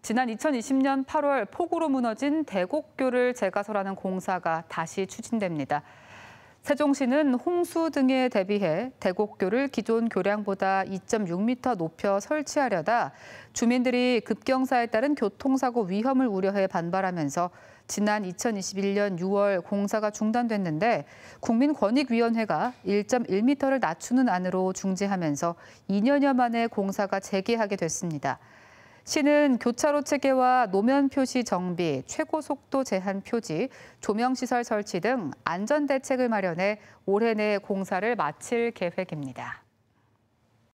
지난 2020년 8월 폭우로 무너진 대곡교를 재가설하는 공사가 다시 추진됩니다. 세종시는 홍수 등에 대비해 대곡교를 기존 교량보다 2.6m 높여 설치하려다 주민들이 급경사에 따른 교통사고 위험을 우려해 반발하면서 지난 2021년 6월 공사가 중단됐는데 국민권익위원회가 1.1m를 낮추는 안으로 중지하면서 2년여 만에 공사가 재개하게 됐습니다. 시는 교차로 체계와 노면 표시 정비, 최고 속도 제한 표지, 조명시설 설치 등 안전 대책을 마련해 올해 내 공사를 마칠 계획입니다.